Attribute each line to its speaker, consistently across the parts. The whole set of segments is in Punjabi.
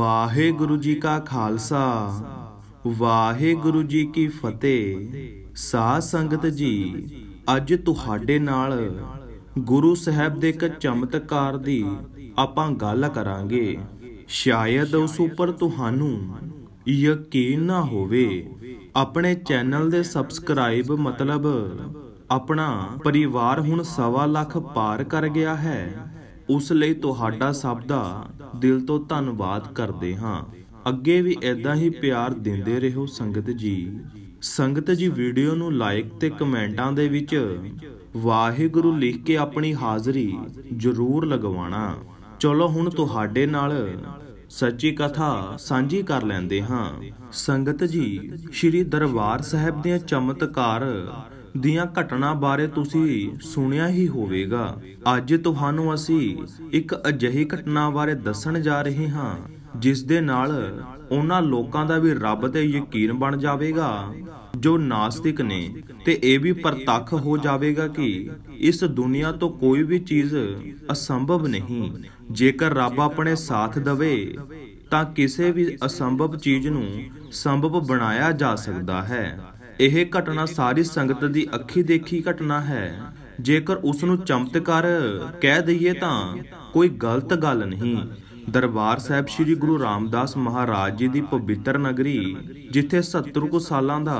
Speaker 1: ਵਾਹਿਗੁਰੂ ਜੀ ਕਾ ਖਾਲਸਾ ਵਾਹਿਗੁਰੂ ਜੀ ਕੀ ਫਤਿਹ ਸਾਧ ਸੰਗਤ ਜੀ ਅੱਜ ਤੁਹਾਡੇ ਨਾਲ ਗੁਰੂ ਸਾਹਿਬ ਦੇ ਇੱਕ ਚਮਤਕਾਰ ਦੀ ਆਪਾਂ ਗੱਲ ਕਰਾਂਗੇ ਸ਼ਾਇਦ ਉਸ ਉੱਪਰ ਤੁਹਾਨੂੰ ਯਕੀਨ ਨਾ ਹੋਵੇ ਆਪਣੇ ਚੈਨਲ ਦੇ ਸਬਸਕ੍ਰਾਈਬ ਮਤਲਬ ਆਪਣਾ ਪਰਿਵਾਰ ਹੁਣ 2 ਲੱਖ ਪਾਰ ਕਰ ਗਿਆ ਹੈ ਉਸ ਲਈ ਤੁਹਾਡਾ ਸਭ ਦਾ ਦਿਲ ਤੋਂ ਧੰਨਵਾਦ ਕਰਦੇ ਹਾਂ ਅੱਗੇ ਵੀ ਐਦਾਂ ਹੀ ਪਿਆਰ ਦਿੰਦੇ ਰਹੋ ਸੰਗਤ ਜੀ ਸੰਗਤ ਜੀ ਵੀਡੀਓ ਨੂੰ ਲਾਈਕ ਤੇ ਕਮੈਂਟਾਂ ਦੇ ਵਿੱਚ ਵਾਹਿਗੁਰੂ ਲਿਖ ਕੇ ਆਪਣੀ ਹਾਜ਼ਰੀ ਜ਼ਰੂਰ ਲਗਵਾਣਾ ਚਲੋ ਹੁਣ ਤੁਹਾਡੇ ਨਾਲ ਸੱਚੀ ਕਥਾ ਸਾਂਝੀ ਕਰ ਲੈਂਦੇ ਹਾਂ ਸੰਗਤ ਜੀ ਸ੍ਰੀ ਦਰਬਾਰ ਸਾਹਿਬ ਦੇ ਚਮਤਕਾਰ ਦੀਆਂ ਘਟਨਾ ਬਾਰੇ ਤੁਸੀਂ ਸੁਣਿਆ ਹੀ ਹੋਵੇਗਾ ਅੱਜ ਤੁਹਾਨੂੰ ਅਸੀਂ ਇੱਕ ਅਜਿਹੀ ਘਟਨਾ ਬਾਰੇ ਦੱਸਣ ਜਾ ਰਹੇ ਹਾਂ ਜਿਸ ਦੇ ਨਾਲ ਉਹਨਾਂ ਲੋਕਾਂ ਦਾ ਵੀ ਰੱਬ ਤੇ ਯਕੀਨ ਬਣ ਜਾਵੇਗਾ ਜੋ ਨਾਸਤਿਕ ਨੇ ਤੇ ਇਹ ਵੀ ਪ੍ਰਤੱਖ ਹੋ ਜਾਵੇਗਾ ਕਿ ਇਸ ਦੁਨੀਆ ਤੋਂ ਕੋਈ ਵੀ ਚੀਜ਼ ਅਸੰਭਵ ਨਹੀਂ ਜੇਕਰ ਰੱਬ ਆਪਣੇ ਸਾਥ ਦਵੇ ਤਾਂ ਕਿਸੇ ਵੀ ਅਸੰਭਵ ਚੀਜ਼ ਨੂੰ ਸੰਭਵ ਬਣਾਇਆ ਜਾ ਸਕਦਾ ਹੈ ਇਹ ਘਟਨਾ ਸਾਰੀ ਸੰਗਤ ਦੀ ਅੱਖੀ ਦੇਖੀ ਘਟਨਾ ਹੈ ਜੇਕਰ ਉਸ ਨੂੰ ਚਮਤਕਾਰ ਕਹਿ ਦਈਏ ਤਾਂ ਕੋਈ ਗਲਤ ਗੱਲ ਨਹੀਂ ਦਰਬਾਰ ਸਾਹਿਬ ਸ੍ਰੀ ਗੁਰੂ ਰਾਮਦਾਸ ਮਹਾਰਾਜ ਜੀ ਦੀ ਪਵਿੱਤਰ ਨਗਰੀ ਜਿੱਥੇ 70 ਕੁ ਸਾਲਾਂ ਦਾ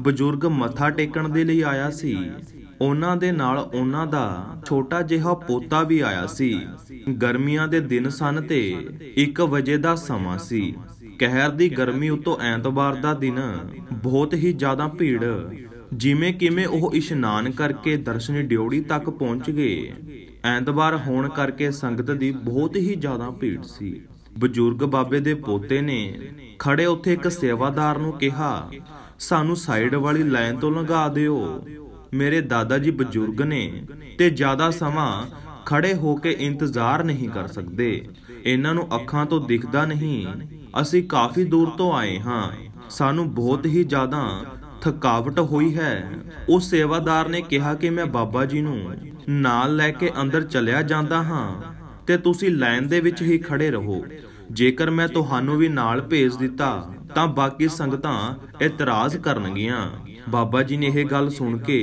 Speaker 1: ਬਜ਼ੁਰਗ ਮੱਥਾ ਟੇਕਣ ਦੇ ਲਈ ਆਇਆ ਸੀ ਉਹਨਾਂ ਦੇ ਨਾਲ ਉਹਨਾਂ ਦਾ ਛੋਟਾ ਜਿਹਾ ਪੋਤਾ ਵੀ ਆਇਆ ਸੀ ਗਰਮੀਆਂ ਦੇ ਦਿਨ ਸਨ ਤੇ 1 ਵਜੇ ਦਾ ਸਮਾਂ ਸੀ ਕਹਿਰ ਦੀ ਗਰਮੀ ਉਤੋਂ ਐਤਵਾਰ ਦਾ ਦਿਨ ਬਹੁਤ ਹੀ ਜ਼ਿਆਦਾ ਭੀੜ ਜਿਵੇਂ ਕਿਵੇਂ ਉਹ ਇਸ਼ਨਾਨ ਕਰਕੇ ਦਰਸ਼ਨੀ ਡਿਉੜੀ ਤੱਕ ਪਹੁੰਚ ਗਏ ਐਤਵਾਰ ਹੋਣ ਕਰਕੇ ਸੰਗਤ ਦੀ ਬਹੁਤ ਹੀ ਜ਼ਿਆਦਾ ਭੀੜ ਸੀ ਬਜ਼ੁਰਗ ਬਾਬੇ ਦੇ ਪੋਤੇ ਨੇ ਖੜੇ ਉੱਥੇ ਇੱਕ ਸੇਵਾਦਾਰ ਨੂੰ ਕਿਹਾ ਸਾਨੂੰ ਸਾਈਡ ਵਾਲੀ ਲਾਈਨ ਤੋਂ ਲੰਘਾ ਦਿਓ ਮੇਰੇ ਦਾਦਾ ਜੀ ਬਜ਼ੁਰਗ ਨੇ ਤੇ ਜ਼ਿਆਦਾ ਸਮਾਂ ਖੜੇ ਹੋ ਕੇ ਇੰਤਜ਼ਾਰ ਨਹੀਂ ਕਰ ਸਕਦੇ ਇਹਨਾਂ ਨੂੰ ਅੱਖਾਂ ਤੋਂ ਦਿਖਦਾ ਨਹੀਂ ਅਸੀਂ ਕਾਫੀ ਦੂਰ ਤੋਂ ਆਏ ਹਾਂ ਸਾਨੂੰ ਬਹੁਤ ਹੀ ਜ਼ਿਆਦਾ ਥਕਾਵਟ ਹੋਈ ਹੈ ਉਹ ਸੇਵਾਦਾਰ ਨੇ ਕਿਹਾ ਕਿ ਮੈਂ ਬਾਬਾ ਜੀ ਨੂੰ ਨਾਲ ਲੈ ਕੇ ਅੰਦਰ ਚਲਿਆ ਜਾਂਦਾ ਹਾਂ ਤੇ ਤੁਸੀਂ ਲਾਈਨ ਦੇ ਵਿੱਚ ਹੀ ਖੜੇ ਰਹੋ ਜੇਕਰ ਮੈਂ ਤੁਹਾਨੂੰ ਵੀ ਨਾਲ ਭੇਜ ਦਿੱਤਾ ਤਾਂ ਬਾਕੀ ਸੰਗਤਾਂ ਇਤਰਾਜ਼ ਕਰਨਗੀਆਂ ਬਾਬਾ ਜੀ ਨੇ ਇਹ ਗੱਲ ਸੁਣ ਕੇ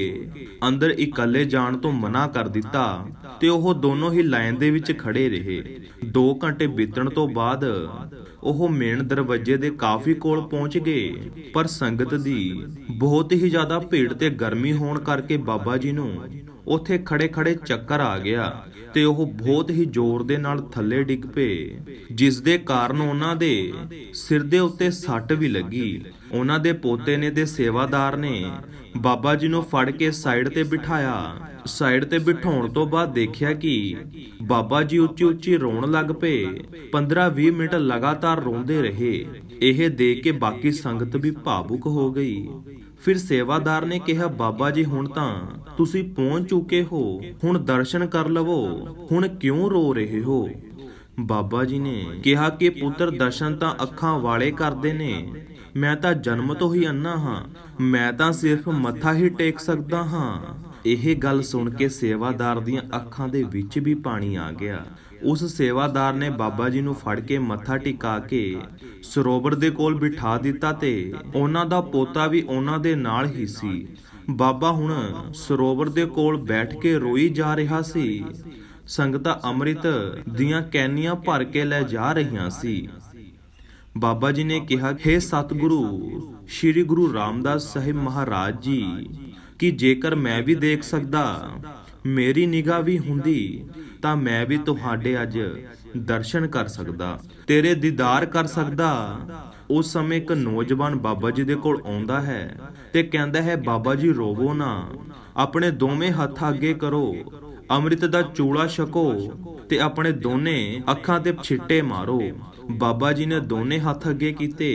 Speaker 1: ਅੰਦਰ ਇਕੱਲੇ ਜਾਣ ਤੋਂ ਮਨਾ ਕਰ ਦਿੱਤਾ ਤੇ ਉਹ ਦੋਨੋਂ ਹੀ ਲਾਈਨ ਦੇ ਵਿੱਚ ਖੜੇ ਰਹੇ 2 ਘੰਟੇ ਬੀਤਣ ਤੋਂ ਬਾਅਦ ਉਹ ਮੇਨ ਦਰਵਾਜ਼ੇ ਦੇ ਕਾਫੀ ਕੋਲ ਪਹੁੰਚ ਗਏ ਪਰ ਸੰਗਤ ਦੀ ਬਹੁਤ ਹੀ ਜ਼ਿਆਦਾ ਭੀੜ ਤੇ ਗਰਮੀ ਹੋਣ ਕਰਕੇ ਬਾਬਾ ਜੀ ਨੂੰ ਉੱਥੇ ਖੜੇ-ਖੜੇ ਚੱਕਰ ਆ ਗਿਆ ਤੇ ਉਹ ਬਹੁਤ ਹੀ ਜ਼ੋਰ ਦੇ ਨਾਲ ਥੱਲੇ ਡਿੱਗ ਪਏ ਜਿਸ ਦੇ ਕਾਰਨ ਉਹਨਾਂ ਦੇ ਸਿਰ ਦੇ ਉੱਤੇ ਸੱਟ ਵੀ ਲੱਗੀ ਉਹਨਾਂ ਦੇ ਪੋਤੇ ਨੇ ਤੇ ਸੇਵਾਦਾਰ ਨੇ ਬਾਬਾ ਜੀ ਨੂੰ ਫੜ ਕੇ ਸਾਈਡ ਤੇ ਬਿਠਾਇਆ ਸਾਈਡ ਤੇ ਬਿਠਾਉਣ ਤੋਂ ਬਾਅਦ ਦੇਖਿਆ ਕਿ ਬਾਬਾ ਜੀ ਉੱਚੀ ਉੱਚੀ ਰੋਣ ਲੱਗ ਪਏ 15-20 ਮਿੰਟ ਲਗਾਤਾਰ ਰੋਂਦੇ ਰਹੇ ਇਹ ਦੇਖ ਕੇ ਬਾਕੀ ਸੰਗਤ ਵੀ ਭਾਵੁਕ ਹੋ ਗਈ ਫਿਰ ਸੇਵਾਦਾਰ ਨੇ ਕਿਹਾ ਬਾਬਾ ਜੀ ਹੁਣ ਤਾਂ ਤੁਸੀਂ ਪਹੁੰਚ ਚੁੱਕੇ ਹੋ ਹੁਣ ਦਰਸ਼ਨ ਕਰ ਲਵੋ ਹੁਣ ਕਿਉਂ ਰੋ ਰਹੇ ਹੋ ਬਾਬਾ ਜੀ ਨੇ ਕਿਹਾ ਕਿ ਪੁੱਤਰ ਦਰਸ਼ਨ ਤਾਂ ਅੱਖਾਂ ਵਾਲੇ ਕਰਦੇ ਨੇ ਮੈਂ ਤਾਂ ਜਨਮ ਤੋਂ ਹੀ ਅੰਨਾ ਹਾਂ ਮੈਂ ਤਾਂ ਸਿਰਫ ਮੱਥਾ ਹੀ ਟੇਕ ਸਕਦਾ ਹਾਂ ਇਹ ਗੱਲ ਸੁਣ ਕੇ ਸੇਵਾਦਾਰ ਦੀਆਂ ਅੱਖਾਂ ਦੇ ਵਿੱਚ ਵੀ ਪਾਣੀ ਆ ਗਿਆ ਉਸ ਸੇਵਾਦਾਰ ਨੇ ਬਾਬਾ ਜੀ ਨੂੰ ਫੜ ਕੇ ਮੱਥਾ ਟਿਕਾ ਕੇ ਸਰੋਵਰ ਦੇ ਕੋਲ ਬਿਠਾ ਦਿੱਤਾ ਤੇ ਉਹਨਾਂ ਦਾ ਪੋਤਾ ਵੀ ਉਹਨਾਂ ਦੇ ਨਾਲ ਹੀ ਸੀ ਬਾਬਾ ਹੁਣ ਸਰੋਵਰ ਦੇ ਕੋਲ ਬੈਠ ਕੇ ਰੋਈ ਜਾ ਰਿਹਾ ਸੀ ਸੰਗਤਾਂ ਅੰਮ੍ਰਿਤ ਦੀਆਂ ਕੈਨੀਆਂ ਭਰ ਕੇ ਲੈ ਜਾ ਰਹੀਆਂ ਸੀ ਬਾਬਾ ਜੀ ਨੇ ਕਿਹਾ हे ਸਤਿਗੁਰੂ ਸ੍ਰੀ ਗੁਰੂ ਰਾਮਦਾਸ ਸਾਹਿਬ ਮਹਾਰਾਜ ਜੀ ਕਿ ਜੇਕਰ ਮੈਂ ਵੀ ਦੇਖ ਸਕਦਾ ਮੇਰੀ ਨਿਗਾਹ ਵੀ ਹੁੰਦੀ ਤਾਂ ਮੈਂ ਵੀ ਤੁਹਾਡੇ ਅੱਜ ਦਰਸ਼ਨ ਕਰ ਸਕਦਾ ਤੇਰੇ ਦੀਦਾਰ ਕਰ ਸਕਦਾ ਉਸ ਸਮੇਂ ਇੱਕ ਨੌਜਵਾਨ ਬਾਬਾ ਜੀ ਦੇ ਕੋਲ ਆਉਂਦਾ ਹੈ ਤੇ ਕਹਿੰਦਾ ਹੈ ਬਾਬਾ ਜੀ ਰੋਵੋ ਨਾ ਆਪਣੇ ਦੋਵੇਂ ਹੱਥ ਅੱਗੇ ਕਰੋ ਅੰਮ੍ਰਿਤ ਦਾ ਚੂੜਾ ਛਕੋ ਤੇ ਆਪਣੇ ਦੋਨੇ ਅੱਖਾਂ ਤੇ ਛਿੱਟੇ ਮਾਰੋ ਬਾਬਾ ਜੀ ਨੇ ਦੋਨੇ ਹੱਥ ਅੱਗੇ ਕੀਤੇ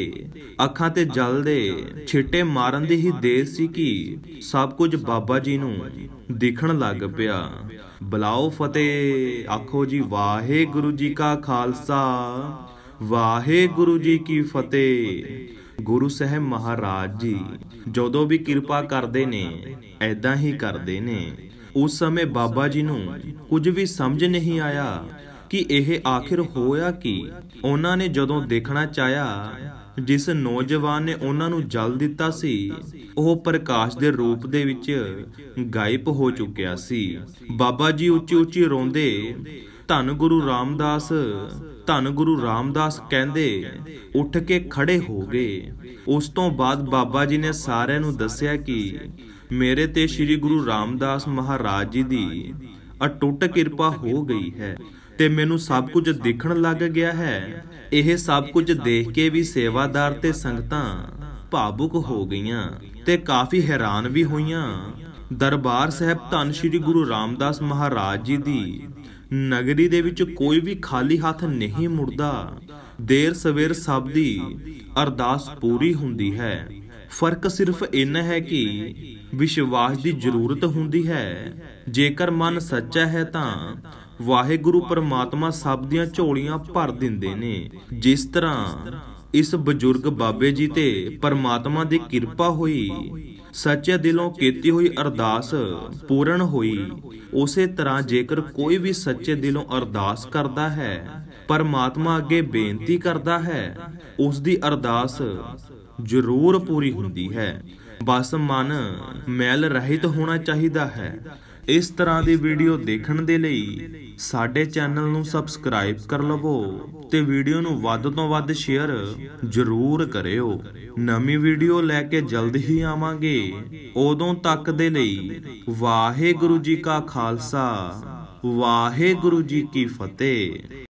Speaker 1: ਅੱਖਾਂ ਤੇ ਜਲ ਦੇ ਛਿੱਟੇ ਮਾਰਨ ਦੀ ਹੀ ਦੇਰ ਸੀ ਕਿ ਸਭ ਕੁਝ ਬਾਬਾ ਜੀ ਨੂੰ ਦਿਖਣ ਲੱਗ ਪਿਆ ਬਲਾਓ ਫਤਿਹ ਆਖੋ ਜੀ ਵਾਹਿਗੁਰੂ ਜੀ ਕਾ ਖਾਲਸਾ ਵਾਹਿਗੁਰੂ ਜੀ ਕੀ ਫਤਿਹ ਗੁਰੂ ਸਹਿਬ ਮਹਾਰਾਜ ਜੀ ਜਦੋਂ ਵੀ ਕਿਰਪਾ ਕਰਦੇ ਨੇ ਐਦਾਂ ਹੀ ਕਰਦੇ ਨੇ ਉਸ ਸਮੇਂ ਬਾਬਾ ਜੀ ਨੂੰ ਕੁਝ ਵੀ ਸਮਝ ਨਹੀਂ ਆਇਆ ਕਿ ਇਹ ਆਖਿਰ ਹੋਇਆ ਕੀ ਉਹਨਾਂ ਨੇ ਜਦੋਂ ਦੇਖਣਾ ਚਾਹਿਆ ਜਿਸ ਨੌਜਵਾਨ ਨੇ ਉਹਨਾਂ ਨੂੰ ਜਲ ਦਿੱਤਾ ਸੀ ਉਹ ਪ੍ਰਕਾਸ਼ ਦੇ ਰੂਪ ਦੇ ਵਿੱਚ ਗਾਇਬ ਹੋ ਚੁੱਕਿਆ ਸੀ ਬਾਬਾ ਜੀ ਉੱਚੀ ਉੱਚੀ ਰੋਂਦੇ ਧੰਨ ਗੁਰੂ ਰਾਮਦਾਸ ਧੰਨ ਗੁਰੂ ਰਾਮਦਾਸ ਕਹਿੰਦੇ ਉੱਠ ਕੇ ਖੜੇ ਹੋ ਗਏ ਉਸ ਤੋਂ ਬਾਅਦ ਬਾਬਾ ਜੀ ਨੇ ਸਾਰਿਆਂ ਨੂੰ ਦੱਸਿਆ ਕਿ ਮੇਰੇ ਤੇ ਸ੍ਰੀ ਗੁਰੂ ਰਾਮਦਾਸ ਮਹਾਰਾਜ ਜੀ ਦੀ ਅਟੁੱਟ ਕਿਰਪਾ ਹੋ ਗਈ ਹੈ ਤੇ ਮੈਨੂੰ ਸਭ ਕੁਝ ਦੇਖਣ ਲੱਗ ਗਿਆ ਹੈ ਇਹ ਸਭ ਕੁਝ ਦੇਖ ਕੇ ਵੀ ਸੇਵਾਦਾਰ ਤੇ ਸੰਗਤਾਂ ਭਾਵੁਕ ਹੋ ਗਈਆਂ ਤੇ ਕਾਫੀ ਹੈਰਾਨ ਵੀ ਹੋਈਆਂ ਦਰਬਾਰ ਸਾਹਿਬ ਧੰਨ ਸ੍ਰੀ ਗੁਰੂ ਰਾਮਦਾਸ ਮਹਾਰਾਜ ਜੀ ਦੀ ਨਗਰੀ ਦੇ ਵਿੱਚ ਕੋਈ ਵੀ ਖਾਲੀ ਹੱਥ ਨਹੀਂ ਮੁੜਦਾ ਦੇਰ ਸਵੇਰ ਸਭ ਦੀ ਅਰਦਾਸ ਪੂਰੀ ਹੁੰਦੀ ਹੈ ਫਰਕ ਸਿਰਫ ਇੰਨਾ ਹੈ ਕਿ ਵਿਸ਼ਵਾਸ ਦੀ ਜ਼ਰੂਰਤ ਹੁੰਦੀ ਹੈ ਜੇਕਰ ਮਨ ਸੱਚਾ ਹੈ ਤਾਂ ਵਾਹਿਗੁਰੂ ਪਰਮਾਤਮਾ ਸਭ ਦੀਆਂ ਝੋਲੀਆਂ ਭਰ ਦਿੰਦੇ ਨੇ ਜਿਸ ਤਰ੍ਹਾਂ ਇਸ ਬਜ਼ੁਰਗ ਬਾਬੇ ਜੀ ਤੇ ਪਰਮਾਤਮਾ ਦੀ ਕਿਰਪਾ ਹੋਈ ਸੱਚੇ ਦਿਲੋਂ ਕੀਤੀ ਹੋਈ ਅਰਦਾਸ ਪੂਰਨ ਹੋਈ ਉਸੇ ਤਰ੍ਹਾਂ ਜੇਕਰ ਕੋਈ ਵੀ ਸੱਚੇ ਦਿਲੋਂ ਅਰਦਾਸ ਕਰਦਾ ਹੈ ਪਰਮਾਤਮਾ ਅੱਗੇ ਬੇਨਤੀ ਕਰਦਾ ਹੈ ਉਸ ਦੀ ਅਰਦਾਸ ਜ਼ਰੂਰ ਪੂਰੀ ਹੁੰਦੀ ਹੈ ਬਸ ਮਨ ਮੈਲ ਰਹਿਤ ਹੋਣਾ ਚਾਹੀਦਾ ਹੈ ਇਸ ਤਰ੍ਹਾਂ ਦੀ ਵੀਡੀਓ ਦੇਖਣ ਦੇ ਲਈ ਸਾਡੇ ਚੈਨਲ ਨੂੰ ਸਬਸਕ੍ਰਾਈਬ ਕਰ ਲਵੋ ਤੇ ਵੀਡੀਓ ਨੂੰ ਵੱਧ ਤੋਂ ਵੱਧ ਸ਼ੇਅਰ ਜ਼ਰੂਰ ਕਰਿਓ ਨਵੀਂ ਵੀਡੀਓ ਲੈ ਕੇ ਜਲਦ ਹੀ ਆਵਾਂਗੇ ਉਦੋਂ ਤੱਕ ਦੇ ਲਈ ਵਾਹਿਗੁਰੂ ਜੀ ਕਾ ਖਾਲਸਾ ਵਾਹਿਗੁਰੂ ਜੀ ਕੀ ਫਤਿਹ